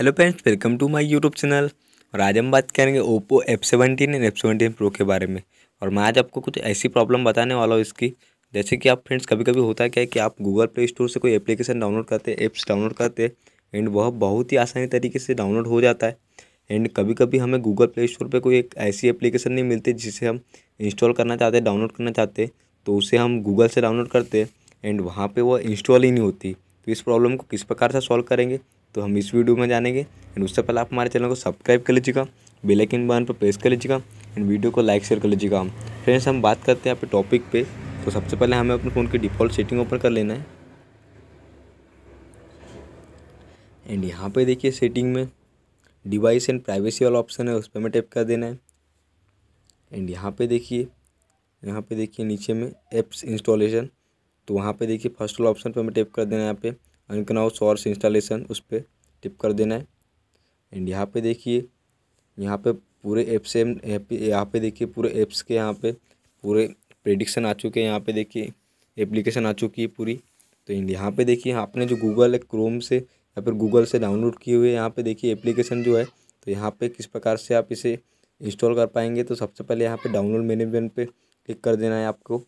hello friends welcome to my YouTube channel और आज हम बात करेंगे Oppo F seventeen and F seventeen pro के बारे में और मैं आज आपको कुछ ऐसी प्रॉब्लम बताने वाला हूँ इसकी जैसे कि आप फ्रेंड्स कभी कभी होता क्या है कि आप गूगल प्ले स्टोर से कोई एप्लीकेशन डाउनलोड करते हैं ऐप्स डाउनलोड करते हैं एंड वह बहुत ही आसानी तरीके से डाउनलोड हो जाता है एंड कभी कभी हमें गूगल प्ले स्टोर पर कोई एक ऐसी एप्लीकेशन नहीं मिलती जिसे हम इंस्टॉल करना चाहते डाउनलोड करना चाहते तो उसे हम गूगल से डाउनलोड करते एंड वहाँ पर वह इंस्टॉल ही नहीं होती तो इस प्रॉब्लम को किस प्रकार से सॉल्व करेंगे तो हम इस वीडियो में जानेंगे एंड उससे पहले आप हमारे चैनल को सब्सक्राइब कर लीजिएगा बेलाइकिन बटन पर प्रेस कर लीजिएगा एंड वीडियो को लाइक शेयर कर लीजिएगा फ्रेंड्स हम बात करते हैं आपके टॉपिक पे तो सबसे पहले हमें अपने फ़ोन की डिफ़ॉल्ट सेटिंग ओपन कर लेना है एंड यहाँ पे देखिए सेटिंग में डिवाइस एंड प्राइवेसी वाला ऑप्शन है उस पर हमें टैप कर देना है एंड यहाँ पे देखिए यहाँ पे देखिए नीचे में एप्स इंस्टॉलेशन तो वहाँ पे देखिए फर्स्ट वाला ऑप्शन पे हमें टैप कर देना है यहाँ पे अनकनाउ सोर्स इंस्टॉलेशन उस पर टिप कर देना है एंड यहाँ पे देखिए यहाँ पे पूरे ऐप्स यहाँ पे देखिए पूरे ऐप्स के यहाँ पे पूरे प्रेडिक्शन आ चुके हैं यहाँ पे देखिए एप्लीकेशन आ चुकी है पूरी तो यहाँ पे देखिए आपने जो गूगल है क्रोम से या फिर गूगल से डाउनलोड किए हुए यहाँ पे देखिए एप्लीकेशन जो है तो यहाँ पर किस प्रकार से आप इसे इंस्टॉल कर पाएंगे तो सबसे पहले यहाँ पर डाउनलोड मैनेजमेंट पर क्लिक कर देना है आपको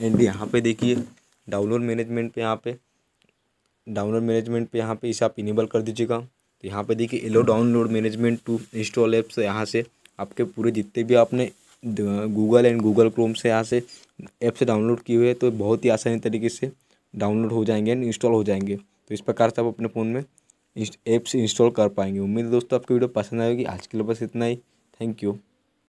एंड यहाँ पर देखिए डाउनलोड मैनेजमेंट पर यहाँ पर डाउनलोड मैनेजमेंट पे यहाँ पे इसे आप इनेबल कर दीजिएगा तो यहाँ पे देखिए allow download management to install apps यहाँ से आपके पूरे जितने भी आपने गूगल एंड गूगल क्रोम से यहाँ से ऐप से डाउनलोड किए हुए तो बहुत ही आसानी तरीके से डाउनलोड हो जाएंगे एंड इंस्टॉल हो जाएंगे तो इस प्रकार से आप अपने फ़ोन में ऐप्स इंस्टॉल कर पाएंगे उम्मीद है दोस्तों आपकी वीडियो पसंद आएगी आज के लिए बस इतना ही थैंक यू